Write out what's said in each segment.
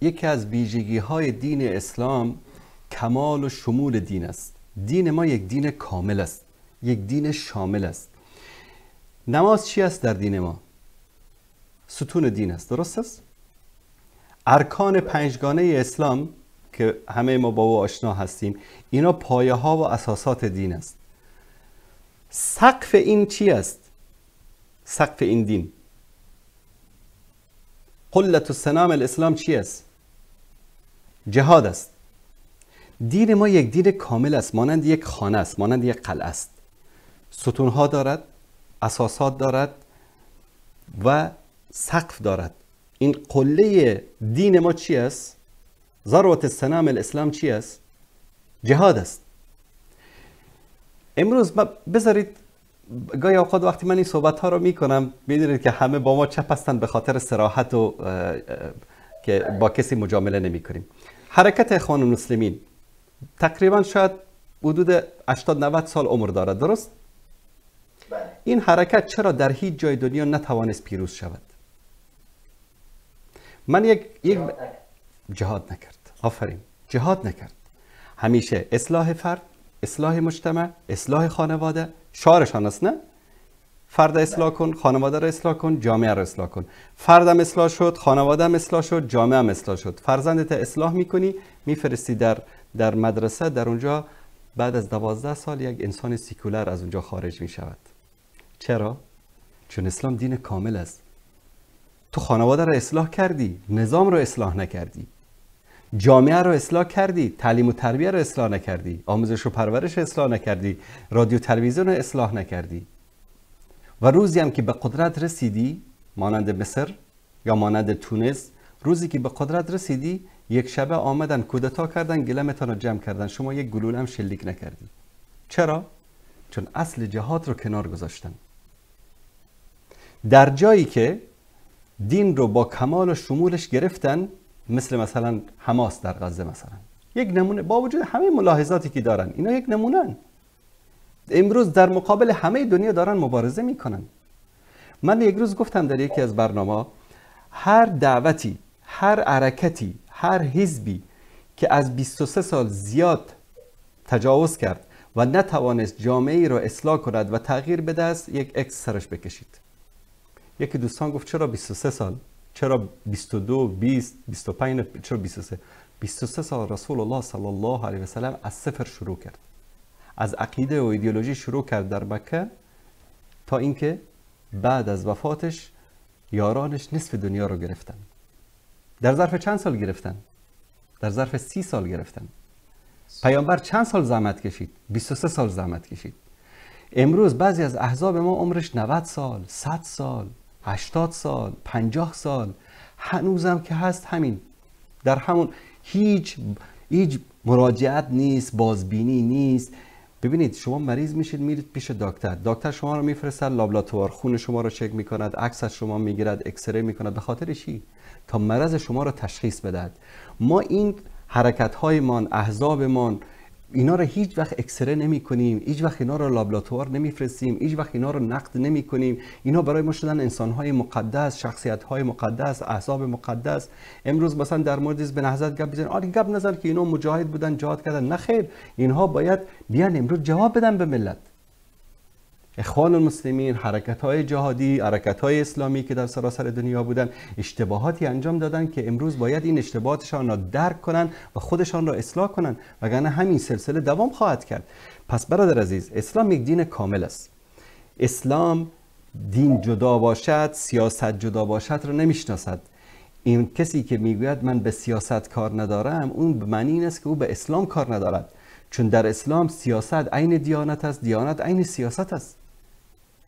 یکی از ویژگی های دین اسلام کمال و شمول دین است دین ما یک دین کامل است یک دین شامل است نماز چی است در دین ما ستون دین است درست است ارکان پنجگانه اسلام که همه ما با او آشنا هستیم اینا پایه ها و اساسات دین است سقف این چی است سقف این دین قلت و سنام الاسلام چی است جهاد است دین ما یک دین کامل است مانند یک خانه است مانند یک قلعه است ستونها دارد اساسات دارد و سقف دارد این قله دین ما چی است ضرورت سنام الاسلام چی است جهاد است امروز بذارید گاهی اوقات وقتی من این صحبت ها رو میکنم میدونید که همه با ما چپ هستند به خاطر سراحت و که با کسی مجامله نمی کنیم حرکت اخوان المسلمین تقریبا شاید حدود 80 90 سال عمر دارد درست بله. این حرکت چرا در هیچ جای دنیا نتوانست پیروز شود من یک, یک جهاد, جهاد نکرد آفرین جهاد نکرد همیشه اصلاح فرد اصلاح مجتمع اصلاح خانواده شعارشان است نه فرد اصلاح کن خانواده را اصلاح کن جامعه را اصلاح کن فردم اصلاح شد خانواده اصلاح شد جامعه هم اصلاح شد فرزندت اصلاح میکنی میفرستی در در مدرسه در اونجا بعد از دوازده سال یک انسان سیکولر از اونجا خارج می شود چرا؟ چون اسلام دین کامل است تو خانواده را اصلاح کردی نظام را اصلاح نکردی جامعه رو اصلاح کردی تعلیم و تربیه رو اصلاح نکردی آموزش و پرورش اصلاح نکردی رادیو تلویزیون را اصلاح نکردی و روزی هم که به قدرت رسیدی مانند مصر یا مانند تونس روزی که به قدرت رسیدی یک شبه آمدن کودتا کردن گلمتان رو جمع کردن شما یک گلوله هم شلیک نکردی چرا؟ چون اصل جهاد رو کنار گذاشتن در جایی که دین رو با کمال و شمولش گرفتن مثل مثلا حماس در غزه مثلا یک نمونه با وجود همه ملاحظاتی که دارن اینا یک امروز در مقابل همه دنیا دارن مبارزه میکنن من یک روز گفتم در یکی از برنامه هر دعوتی هر حرکتی هر حزبی که از 23 سال زیاد تجاوز کرد و نتوانست جامعه را اصلاح کند و تغییر بده یک اکس سرش بکشید یکی دوستان گفت چرا 23 سال چرا 22 20 25 چرا 23 23 سال رسول الله صلی الله علیه و سلم از صفر شروع کرد از عقیده و ایدئولوژی شروع کرد در مکه تا اینکه بعد از وفاتش یارانش نصف دنیا رو گرفتن در ظرف چند سال گرفتن در ظرف سی سال گرفتن پیامبر چند سال زحمت کشید 23 سال زحمت کشید امروز بعضی از احزاب ما عمرش 90 سال 100 سال 80 سال 50 سال هنوزم که هست همین در همون هیچ هیچ مراجعت نیست بازبینی نیست ببینید شما مریض میشید میرید پیش دکتر دکتر شما رو میفرستد لابلاتوار خون شما رو چک میکند عکس از شما میگیرد اکسره میکند به خاطر چی تا مرض شما رو تشخیص بدهد ما این حرکت هایمان احزابمان اینا رو هیچ وقت اکسره نمی کنیم هیچ وقت اینا رو لابراتوار نمیفرستیم هیچ وقت اینا رو نقد نمی کنیم اینا برای ما شدن انسان های مقدس شخصیت های مقدس احزاب مقدس امروز مثلا در مورد به نهضت گپ بزنیم آره گپ نظر که اینا مجاهد بودن جهاد کردن نه خیر اینها باید بیان امروز جواب بدن به ملت اخوان المسلمین حرکت های جهادی حرکت های اسلامی که در سراسر دنیا بودن اشتباهاتی انجام دادن که امروز باید این اشتباهاتشان را درک کنند و خودشان را اصلاح کنند وگرنه همین سلسله دوام خواهد کرد پس برادر عزیز اسلام یک دین کامل است اسلام دین جدا باشد سیاست جدا باشد را نمیشناسد این کسی که میگوید من به سیاست کار ندارم اون به معنی این است که او به اسلام کار ندارد چون در اسلام سیاست عین دیانت است دیانت عین سیاست است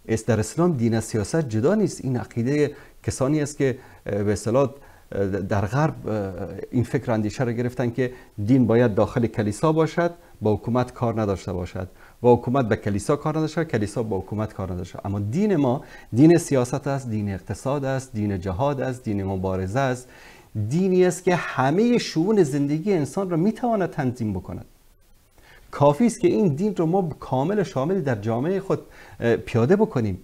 است در اسلام دین از سیاست جدا نیست این عقیده کسانی است که به اصطلاح در غرب این فکر اندیشه را گرفتن که دین باید داخل کلیسا باشد با حکومت کار نداشته باشد و حکومت به کلیسا کار نداشته کلیسا با حکومت کار نداشته اما دین ما دین سیاست است دین اقتصاد است دین جهاد است دین مبارزه است دینی است که همه شون زندگی انسان را میتواند تنظیم بکند کافی است که این دین رو ما کامل شاملی در جامعه خود پیاده بکنیم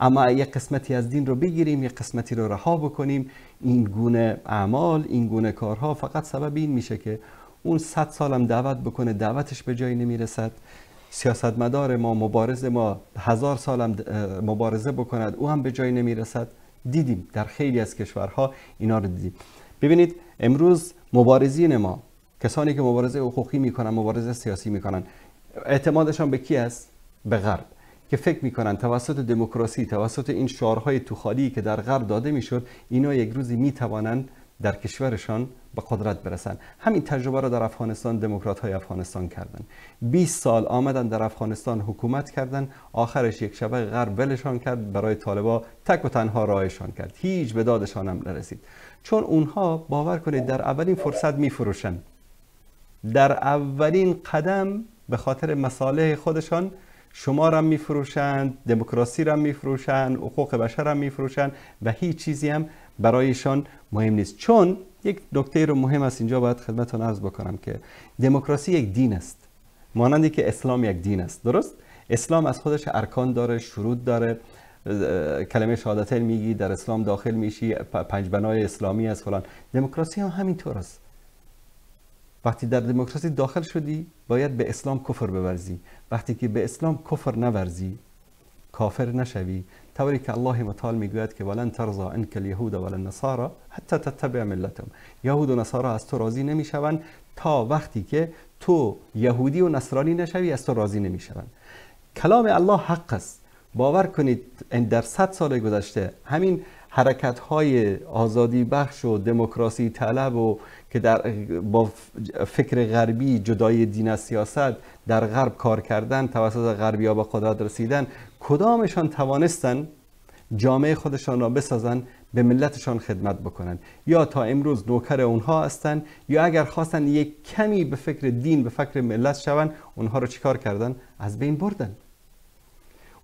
اما یک قسمتی از دین رو بگیریم یک قسمتی رو رها بکنیم این گونه اعمال این گونه کارها فقط سبب این میشه که اون صد سالم دعوت بکنه دعوتش به جایی نمیرسد سیاستمدار ما مبارز ما هزار سالم مبارزه بکند او هم به جایی نمیرسد دیدیم در خیلی از کشورها اینا رو دیدیم ببینید امروز مبارزین ما کسانی که مبارزه حقوقی میکنن مبارزه سیاسی میکنن اعتمادشان به کی است به غرب که فکر میکنن توسط دموکراسی توسط این شعارهای توخالی که در غرب داده میشد اینا یک روزی میتوانند در کشورشان به قدرت برسند همین تجربه را در افغانستان دموکرات های افغانستان کردند 20 سال آمدن در افغانستان حکومت کردند آخرش یک شبه غرب ولشان کرد برای طالبا تک و تنها راهشان کرد هیچ به دادشان هم نرسید چون اونها باور کنید در اولین فرصت میفروشند در اولین قدم به خاطر مصالح خودشان شما را میفروشند دموکراسی را میفروشند حقوق بشر را میفروشند و هیچ چیزی هم برایشان مهم نیست چون یک نکته رو مهم است اینجا باید خدمتتون عرض بکنم که دموکراسی یک دین است مانندی که اسلام یک دین است درست اسلام از خودش ارکان داره شروط داره کلمه شهادتین میگی در اسلام داخل میشی پنج بنای اسلامی از فلان دموکراسی هم همینطور است وقتی در دموکراسی داخل شدی باید به اسلام کفر بورزی وقتی که به اسلام کفر نورزی کافر نشوی طوری که الله متعال میگوید که ولن ترضا انک الیهود و النصارا حتی تتبع ملتم، یهود و نصارا از تو راضی نمیشوند تا وقتی که تو یهودی و نصرانی نشوی از تو راضی نمیشوند کلام الله حق است باور کنید در صد سال گذشته همین حرکت های آزادی بخش و دموکراسی طلب و که در با فکر غربی جدای دین از سیاست در غرب کار کردن توسط غربی ها به قدرت رسیدن کدامشان توانستن جامعه خودشان را بسازن به ملتشان خدمت بکنن یا تا امروز نوکر اونها هستند یا اگر خواستن یک کمی به فکر دین به فکر ملت شون اونها رو چیکار کردن از بین بردن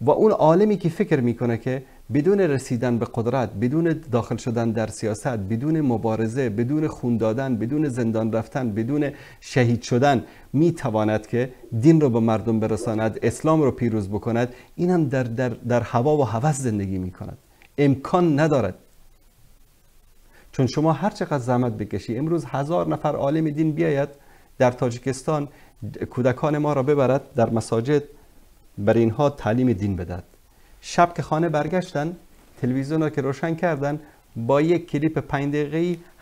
و اون عالمی که فکر میکنه که بدون رسیدن به قدرت بدون داخل شدن در سیاست بدون مبارزه بدون خون دادن بدون زندان رفتن بدون شهید شدن می تواند که دین رو به مردم برساند اسلام رو پیروز بکند این هم در, در, در هوا و هوس زندگی می کند امکان ندارد چون شما هر چقدر زحمت بکشی امروز هزار نفر عالم دین بیاید در تاجیکستان کودکان ما را ببرد در مساجد بر اینها تعلیم دین بدهد شب که خانه برگشتن تلویزیون رو که روشن کردن با یک کلیپ پنج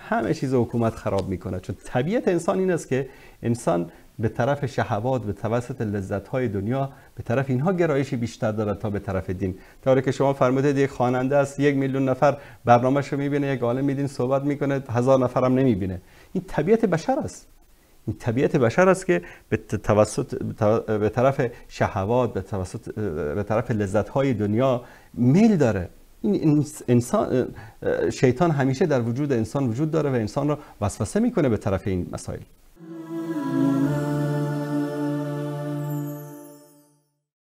همه چیز حکومت خراب میکنه چون طبیعت انسان این است که انسان به طرف شهوات به توسط لذت های دنیا به طرف اینها گرایشی بیشتر دارد تا به طرف دین تا که شما فرمودید یک خواننده است یک میلیون نفر برنامه رو میبینه یک عالم میدین صحبت میکنه هزار نفرم نمیبینه این طبیعت بشر است این طبیعت بشر است که به توسط به طرف شهوات به, توسط، به طرف لذت های دنیا میل داره این انسان شیطان همیشه در وجود انسان وجود داره و انسان را وسوسه میکنه به طرف این مسائل